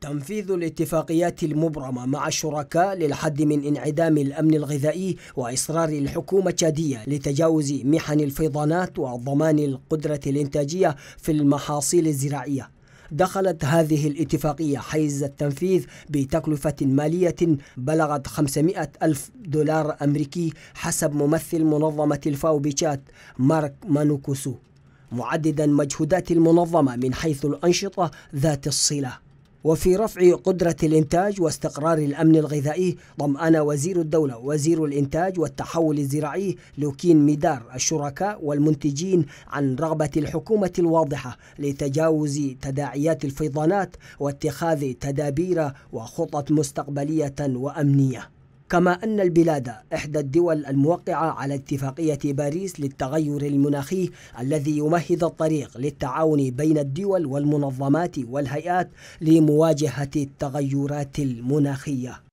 تنفيذ الاتفاقيات المبرمة مع الشركاء للحد من انعدام الأمن الغذائي وإصرار الحكومة التشادية لتجاوز محن الفيضانات وضمان القدرة الإنتاجية في المحاصيل الزراعية دخلت هذه الاتفاقية حيز التنفيذ بتكلفة مالية بلغت 500 ألف دولار أمريكي حسب ممثل منظمة الفاو بيشات مارك مانوكوسو معددا مجهودات المنظمة من حيث الأنشطة ذات الصلة وفي رفع قدرة الإنتاج واستقرار الأمن الغذائي ضمأن وزير الدولة وزير الإنتاج والتحول الزراعي لوكين ميدار الشركاء والمنتجين عن رغبة الحكومة الواضحة لتجاوز تداعيات الفيضانات واتخاذ تدابير وخطط مستقبلية وأمنية كما أن البلاد إحدى الدول الموقعة على اتفاقية باريس للتغير المناخي الذي يمهد الطريق للتعاون بين الدول والمنظمات والهيئات لمواجهة التغيرات المناخية